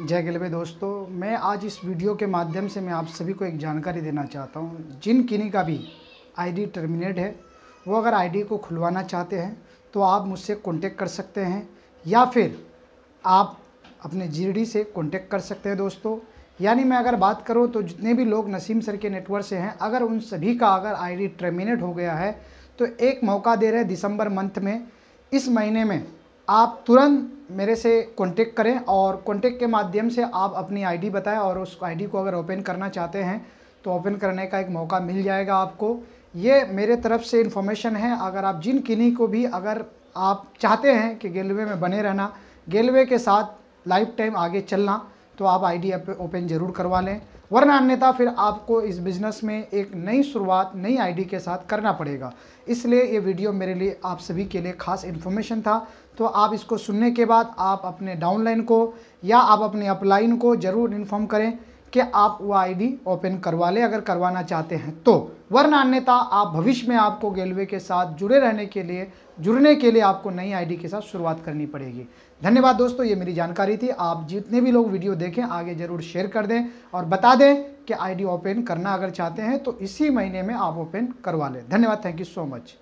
जय गलबे दोस्तों मैं आज इस वीडियो के माध्यम से मैं आप सभी को एक जानकारी देना चाहता हूँ जिन किन्हीं का भी आईडी टर्मिनेट है वो अगर आईडी को खुलवाना चाहते हैं तो आप मुझसे कांटेक्ट कर सकते हैं या फिर आप अपने जीडी से कांटेक्ट कर सकते हैं दोस्तों यानी मैं अगर बात करूँ तो जितने भी लोग नसीम सर के नेटवर्क से हैं अगर उन सभी का अगर आई टर्मिनेट हो गया है तो एक मौका दे रहे हैं दिसंबर मंथ में इस महीने में आप तुरंत मेरे से कॉन्टेक्ट करें और कॉन्टेक्ट के माध्यम से आप अपनी आईडी बताएं और उस आईडी को अगर ओपन करना चाहते हैं तो ओपन करने का एक मौका मिल जाएगा आपको ये मेरे तरफ से इन्फॉर्मेशन है अगर आप जिन किन्हीं को भी अगर आप चाहते हैं कि गेलवे में बने रहना गेलवे के साथ लाइफ टाइम आगे चलना तो आप आईडी ओपन जरूर करवा लें वरना अन्यथा फिर आपको इस बिज़नेस में एक नई शुरुआत नई आईडी के साथ करना पड़ेगा इसलिए ये वीडियो मेरे लिए आप सभी के लिए खास इन्फॉर्मेशन था तो आप इसको सुनने के बाद आप अपने डाउनलाइन को या आप अपने अपलाइन को ज़रूर इन्फॉर्म करें कि आप वो आईडी ओपन करवा लें अगर करवाना चाहते हैं तो वरना अन्यथा आप भविष्य में आपको गेलवे के साथ जुड़े रहने के लिए जुड़ने के लिए आपको नई आईडी के साथ शुरुआत करनी पड़ेगी धन्यवाद दोस्तों ये मेरी जानकारी थी आप जितने भी लोग वीडियो देखें आगे ज़रूर शेयर कर दें और बता दें कि आई ओपन करना अगर चाहते हैं तो इसी महीने में आप ओपन करवा लें धन्यवाद थैंक यू सो मच